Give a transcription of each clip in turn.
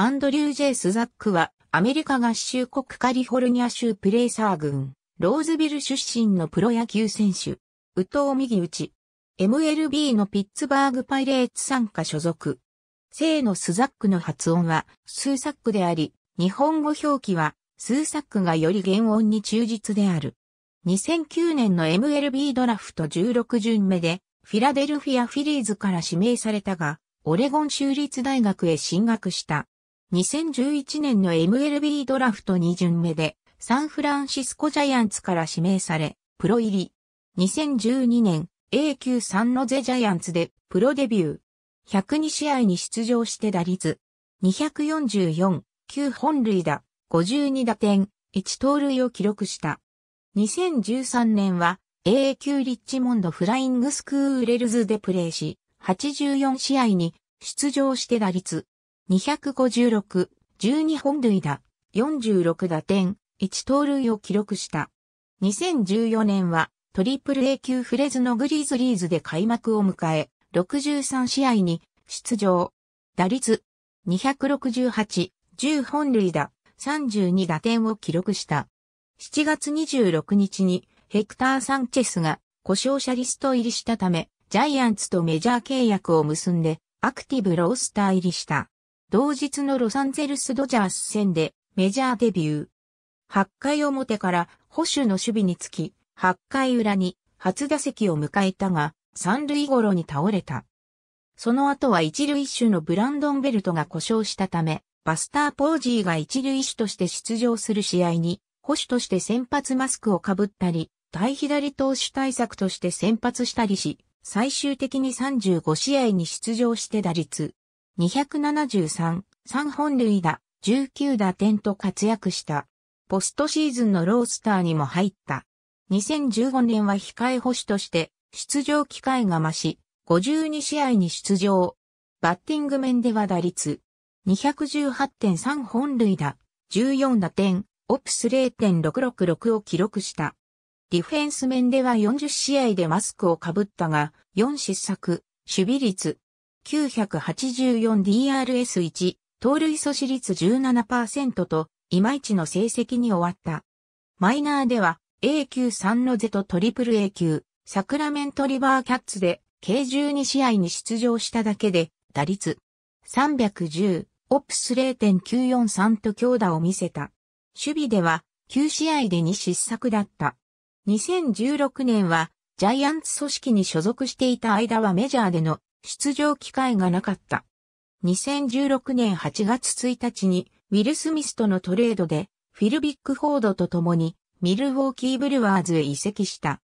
アンドリュー・ジェイスザックは、アメリカ合衆国カリフォルニア州プレーサー軍、ローズビル出身のプロ野球選手。宇藤右打ち。MLB のピッツバーグパイレーツ参加所属。生のスザックの発音は、スーサックであり、日本語表記は、スーサックがより原音に忠実である。2009年の MLB ドラフト16巡目で、フィラデルフィアフィリーズから指名されたが、オレゴン州立大学へ進学した。2011年の MLB ドラフト2巡目で、サンフランシスコジャイアンツから指名され、プロ入り。2012年、A 級3のゼジャイアンツでプロデビュー。102試合に出場して打率。244、9本塁打、52打点、1盗塁を記録した。2013年は A 級リッチモンドフライングスクーレルズでプレーし、84試合に出場して打率256、12本塁打、46打点、1盗塁を記録した。2014年は、トリプル A 級フレズのグリーズリーズで開幕を迎え、63試合に出場。打率268、10本塁打、32打点を記録した。7月26日にヘクター・サンチェスが故障者リスト入りしたため、ジャイアンツとメジャー契約を結んでアクティブロースター入りした。同日のロサンゼルスドジャース戦でメジャーデビュー。8回表から保守の守備につき、8回裏に初打席を迎えたが、三塁頃に倒れた。その後は一塁手のブランドンベルトが故障したため、バスターポージーが一塁手として出場する試合に、保守として先発マスクをかぶったり、対左投手対策として先発したりし、最終的に35試合に出場して打率、273、3本塁打、19打点と活躍した。ポストシーズンのロースターにも入った。2015年は控え星として出場機会が増し、52試合に出場。バッティング面では打率218.3本塁打、14打点、オプス0.666を記録した。ディフェンス面では40試合でマスクをかぶったが、4失策、守備率 984DRS1、盗塁阻止率17%と、いまいちの成績に終わった。マイナーでは、A 級3のゼとトリプル A 級、サクラメントリバーキャッツで、計12試合に出場しただけで、打率310、オプス0.943と強打を見せた。守備では、9試合で2失策だった。2016年は、ジャイアンツ組織に所属していた間はメジャーでの出場機会がなかった。2016年8月1日にウィル・スミスとのトレードでフィル・ビックフォードと共にミルウォーキー・ブルワーズへ移籍した。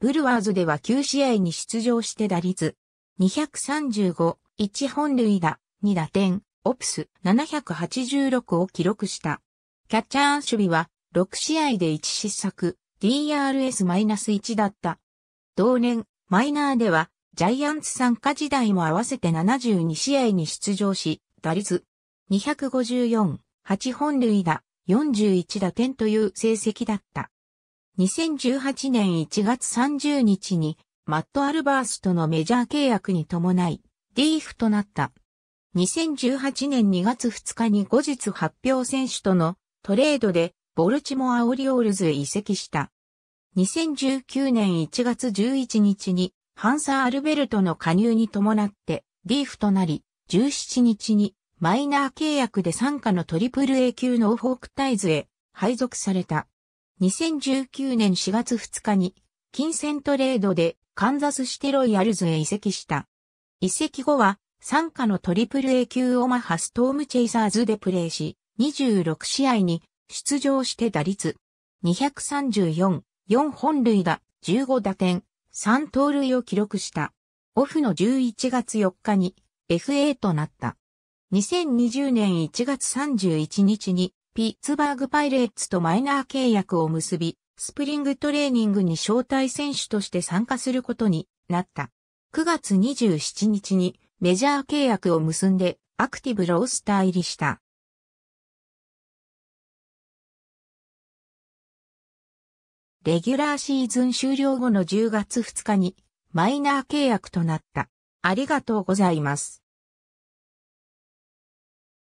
ブルワーズでは9試合に出場して打率235、1本塁打、2打点、オプス786を記録した。キャッチャー守備は6試合で1失策、DRS-1 だった。同年、マイナーではジャイアンツ参加時代も合わせて72試合に出場し、打率254、8本塁打、41打点という成績だった。2018年1月30日に、マット・アルバースとのメジャー契約に伴い、リーフとなった。2018年2月2日に後日発表選手とのトレードで、ボルチモア・オリオールズへ移籍した。2019年1月11日にハンサー・アルベルトの加入に伴って、リーフとなり、17日にマイナー契約で参加のトリプル A 級のホークタイズへ配属された。2019年4月2日に、金銭トレードでカンザスシテロイヤルズへ移籍した。移籍後は、参加のトリプル A 級オマハストームチェイサーズでプレーし、26試合に出場して打率234、4本塁打、15打点、3盗塁を記録した。オフの11月4日に FA となった。2020年1月31日にピッツバーグパイレーツとマイナー契約を結び、スプリングトレーニングに招待選手として参加することになった。9月27日にメジャー契約を結んでアクティブロースター入りした。レギュラーシーズン終了後の10月2日にマイナー契約となった。ありがとうございます。